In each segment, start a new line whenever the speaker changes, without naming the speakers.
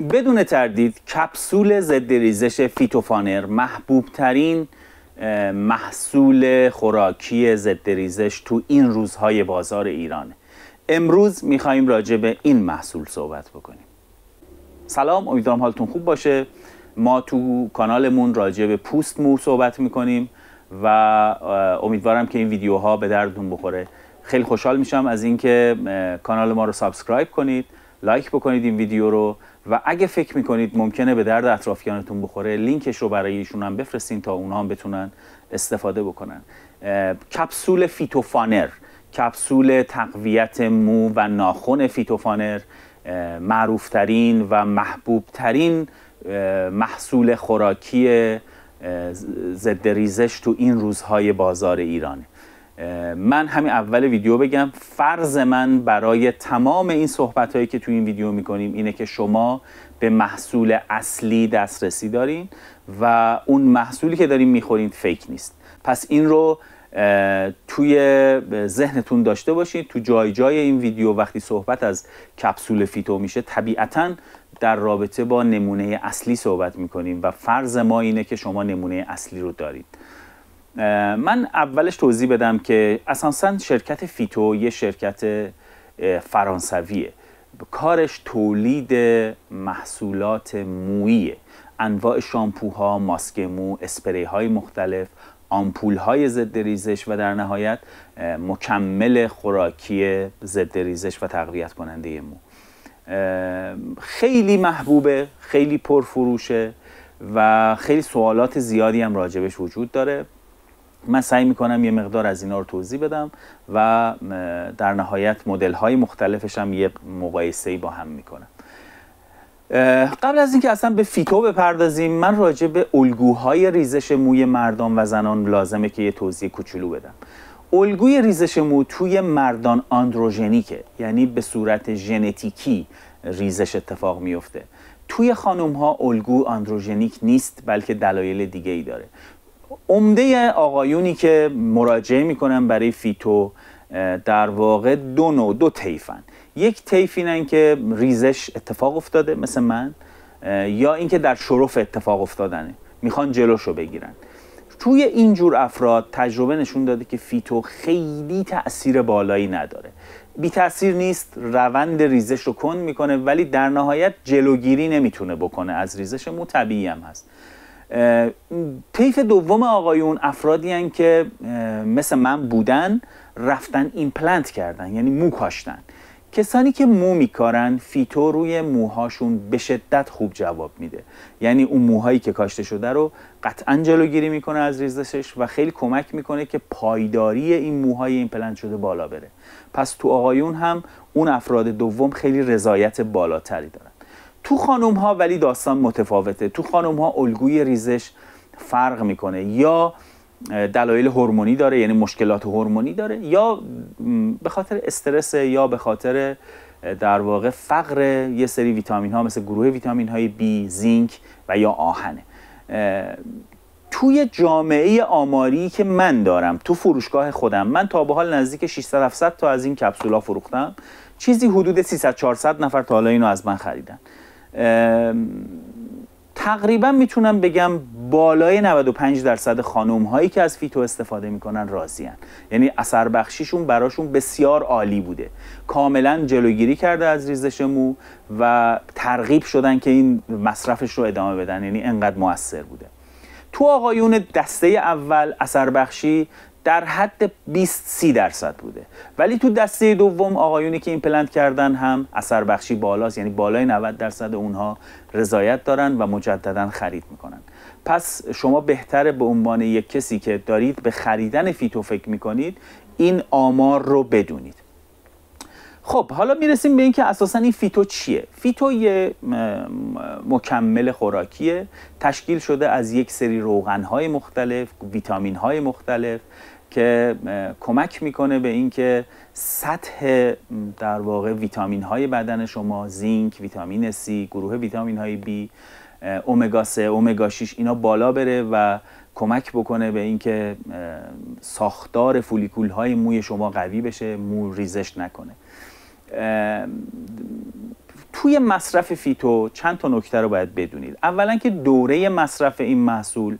بدون تردید کپسول ضد ریزش فیتوفانر محبوب ترین محصول خوراکی ضد ریزش تو این روزهای بازار ایرانه امروز میخواییم راجع به این محصول صحبت بکنیم سلام امیدوارم حالتون خوب باشه ما تو کانالمون راجع به پوست مو صحبت میکنیم و امیدوارم که این ویدیوها به دردتون بخوره خیلی خوشحال میشم از اینکه کانال ما رو سابسکرایب کنید لایک بکنید این ویدیو رو و اگه فکر میکنید ممکنه به درد اطرافیانتون بخوره لینکش رو برای ایشون هم بفرستین تا اونها هم بتونن استفاده بکنن کپسول فیتوفانر کپسول تقویت مو و ناخن فیتوفانر معروفترین و محبوبترین محصول خوراکی ضد ریزش تو این روزهای بازار ایرانه من همین اول ویدیو بگم فرض من برای تمام این صحبت هایی که تو این ویدیو میکنیم اینه که شما به محصول اصلی دسترسی دارین و اون محصولی که دارین میخورین فیک نیست پس این رو توی ذهنتون داشته باشید تو جای جای این ویدیو وقتی صحبت از کپسول فیتو میشه طبیعتا در رابطه با نمونه اصلی صحبت میکنیم و فرض ما اینه که شما نمونه اصلی رو دارید من اولش توضیح بدم که اساسا شرکت فیتو یه شرکت فرانسویه کارش تولید محصولات موییه انواع شامپوها، ماسک مو، اسپری های مختلف، آمپول های ضد ریزش و در نهایت مکمل خوراکی ضد ریزش و تقویت کننده مو خیلی محبوبه، خیلی پرفروشه و خیلی سوالات زیادی هم راجبش وجود داره من سعی میکنم یه مقدار از اینا رو توضیح بدم و در نهایت مدل های مختلفش هم یه مقایسه با هم میکنم قبل از اینکه اصلا به فیتو بپردازیم من راجع به الگوهای ریزش موی مردان و زنان لازمه که یه توضیح کوچولو بدم الگوی ریزش مو توی مردان آندروژنیکه یعنی به صورت ژنتیکی ریزش اتفاق میفته توی خانم ها الگو آندروژنیک نیست بلکه دلایل دیگه ای داره عمده آقایونی که مراجعه میکنن برای فیتو در واقع دو نوع دو طیفن یک طیف که ریزش اتفاق افتاده مثل من یا اینکه در شرف اتفاق افتادنه میخوان جلوشو بگیرن توی این جور افراد تجربه نشون داده که فیتو خیلی تاثیر بالایی نداره بی تاثیر نیست روند ریزش رو کند میکنه ولی در نهایت جلوگیری نمیتونه بکنه از ریزش مو طبیعی هم هست طیف دوم آقایون افرادی هن که مثل من بودن رفتن ایمپلنت کردن یعنی مو کاشتن کسانی که مو میکارن فیتو روی موهاشون به شدت خوب جواب میده یعنی اون موهایی که کاشته شده رو قطعا جلوگیری میکنه از ریزشش و خیلی کمک میکنه که پایداری این موهای ایمپلنت شده بالا بره پس تو آقایون هم اون افراد دوم خیلی رضایت بالاتری دارن تو خانم ها ولی داستان متفاوته تو خانم ها الگوی ریزش فرق میکنه یا دلایل هورمونی داره یعنی مشکلات هورمونی داره یا به خاطر استرس یا به خاطر در واقع فقر یه سری ویتامین ها مثل گروه ویتامین های بی زینک و یا آهنه توی جامعه آماری که من دارم تو فروشگاه خودم من تا به حال نزدیک 600 700 تا از این ها فروختم چیزی حدود 300 400 نفر تا حالا اینو از من خریدن تقریبا میتونم بگم بالای 95 درصد خانوم هایی که از فیتو استفاده میکنن راضیان یعنی اثر بخشیشون براشون بسیار عالی بوده کاملا جلوگیری کرده از ریزش مو و ترغیب شدن که این مصرفش رو ادامه بدن یعنی انقدر موثر بوده تو آقایون دسته اول اثر بخشی در حد 20 30 درصد بوده ولی تو دسته دوم آقایونی که این ایمپلنت کردن هم اثر بخشی بالاست یعنی بالای 90 درصد اونها رضایت دارن و مجددا خرید میکنن پس شما بهتره به عنوان یک کسی که دارید به خریدن فیتو فکر میکنید این آمار رو بدونید خب حالا میرسیم به اینکه اساسا این فیتو چیه فیتو یه مکمل خوراکیه تشکیل شده از یک سری های مختلف ویتامین های مختلف که کمک میکنه به اینکه سطح در واقع ویتامین های بدن شما زینک، ویتامین C، گروه ویتامین های B، اومگا 3، اومگا 6 اینا بالا بره و کمک بکنه به اینکه ساختار فولیکول های موی شما قوی بشه، مو ریزش نکنه. توی مصرف فیتو چند تا نکته رو باید بدونید. اولا که دوره مصرف این محصول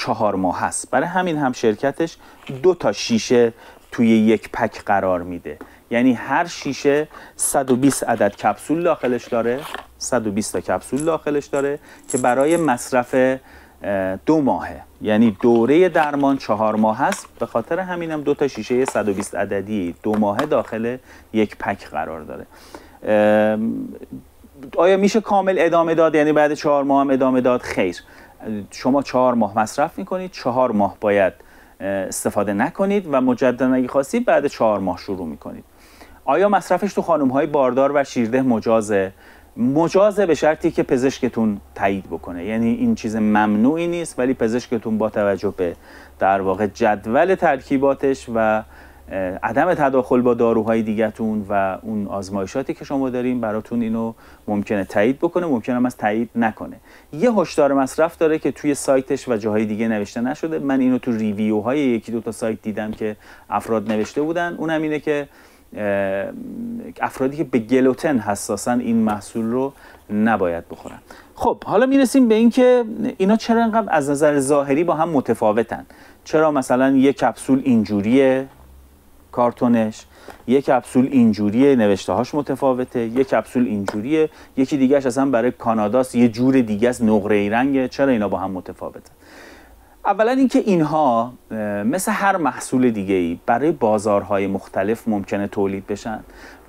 چهار ماه هست برای همین هم شرکتش دو تا شیشه توی یک پک قرار میده یعنی هر شیشه 120 عدد کپسول داخلش داره 120 تا کپسول داخلش داره که برای مصرف دو ماهه یعنی دوره درمان چهار ماه هست به خاطر هم دو تا شیشه 120 عددی دو ماهه داخل یک پک قرار داره آیا میشه کامل ادامه داد یعنی بعد چهار ماه هم ادامه داد خیر شما چهار ماه مصرف میکنید چهار ماه باید استفاده نکنید و مجددا اگه خواستید بعد چهار ماه شروع میکنید آیا مصرفش تو خانم های باردار و شیرده مجازه مجازه به شرطی که پزشکتون تایید بکنه یعنی این چیز ممنوعی نیست ولی پزشکتون با توجه به در واقع جدول ترکیباتش و عدم تداخل با داروهای دیگهتون و اون آزمایشاتی که شما داریم براتون اینو ممکنه تایید بکنه ممکنه از تایید نکنه یه هشدار مصرف داره که توی سایتش و جاهای دیگه نوشته نشده من اینو تو ریویوهای یکی دو تا سایت دیدم که افراد نوشته بودن اونم اینه که افرادی که به گلوتن حساسن این محصول رو نباید بخورن خب حالا میرسیم به اینکه اینا چرا انقدر از نظر ظاهری با هم متفاوتن چرا مثلا یه کپسول اینجوریه کارتونش یک کپسول اینجوریه نوشته هاش متفاوته یک کپسول اینجوریه یکی دیگهش اصلا برای کاناداست یه جور دیگه است نقره رنگه چرا اینا با هم متفاوته اولا اینکه اینها مثل هر محصول دیگه ای برای بازارهای مختلف ممکنه تولید بشن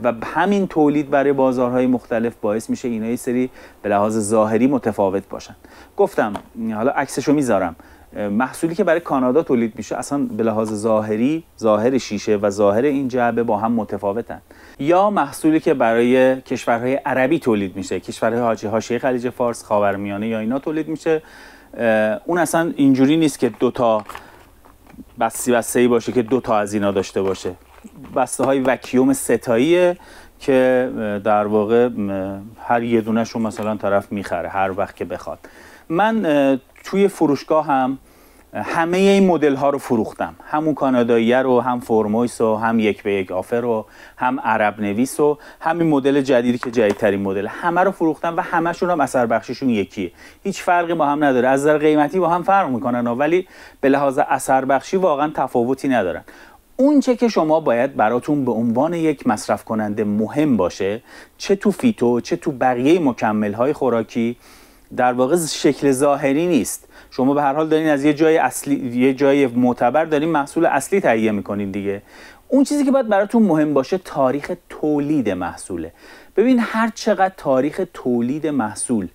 و همین تولید برای بازارهای مختلف باعث میشه اینا یه سری به لحاظ ظاهری متفاوت باشن گفتم حالا عکسشو میذارم محصولی که برای کانادا تولید میشه اصلا به لحاظ ظاهری ظاهر شیشه و ظاهر این جعبه با هم متفاوتن یا محصولی که برای کشورهای عربی تولید میشه کشورهای حاجی حاشیه خلیج فارس خاورمیانه یا اینا تولید میشه اون اصلا اینجوری نیست که دوتا بستی بسته ای باشه که دوتا از اینا داشته باشه بسته های وکیوم ستاییه که در واقع هر یه رو مثلا طرف میخره هر وقت که بخواد من توی فروشگاه هم همه این مدل ها رو فروختم همون کانادایی رو هم فرمویس و هم یک به یک آفر و هم عرب نویس و همین مدل جدیدی که جدیدترین مدل همه رو فروختم و همشون هم اثر یکیه هیچ فرقی با هم نداره از نظر قیمتی با هم فرق میکنن ولی به لحاظ اثر بخشی واقعا تفاوتی ندارن اون چه که شما باید براتون به عنوان یک مصرف کننده مهم باشه چه تو فیتو چه تو بقیه مکمل های خوراکی در واقع شکل ظاهری نیست شما به هر حال دارین از یه جای اصلی یه جای معتبر دارین محصول اصلی تهیه میکنین دیگه اون چیزی که باید براتون مهم باشه تاریخ تولید محصوله ببین هر چقدر تاریخ تولید محصول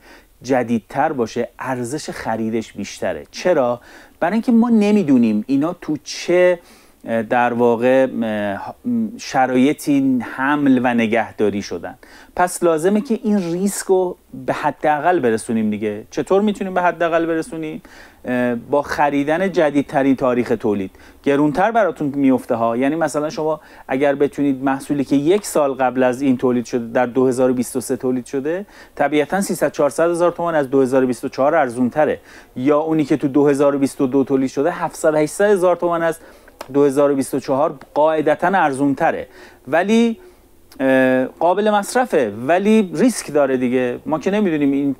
جدیدتر باشه ارزش خریدش بیشتره چرا برای اینکه ما نمیدونیم اینا تو چه در واقع شرایطی حمل و نگهداری شدن پس لازمه که این ریسک رو به حداقل برسونیم دیگه چطور میتونیم به حداقل برسونیم با خریدن جدیدترین تاریخ تولید گرونتر براتون میفته ها یعنی مثلا شما اگر بتونید محصولی که یک سال قبل از این تولید شده در 2023 تولید شده طبیعتا 300 400 هزار تومان از 2024 ارزون تره یا اونی که تو 2022 تولید شده 700 800 هزار تومان از 2024 قاعدتا ارزون تره ولی قابل مصرفه ولی ریسک داره دیگه ما که نمیدونیم این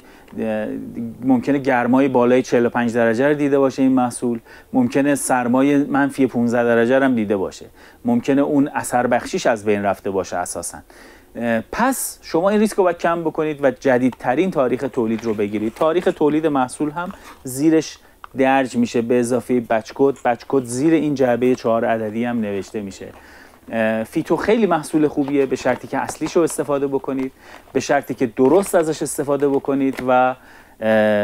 ممکنه گرمای بالای 45 درجه رو دیده باشه این محصول ممکنه سرمایه منفی 15 درجه هم دیده باشه ممکنه اون اثر بخشیش از بین رفته باشه اساسا پس شما این ریسک رو باید کم بکنید و جدیدترین تاریخ تولید رو بگیرید تاریخ تولید محصول هم زیرش درج میشه به اضافه بچ بچکوت زیر این جعبه چهار عددی هم نوشته میشه فیتو خیلی محصول خوبیه به شرطی که اصلیش رو استفاده بکنید به شرطی که درست ازش استفاده بکنید و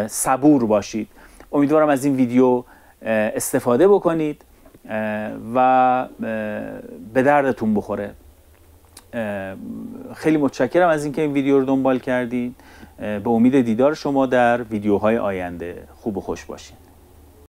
صبور باشید امیدوارم از این ویدیو استفاده بکنید و به دردتون بخوره خیلی متشکرم از اینکه این ویدیو رو دنبال کردین به امید دیدار شما در ویدیوهای آینده خوب و خوش باشین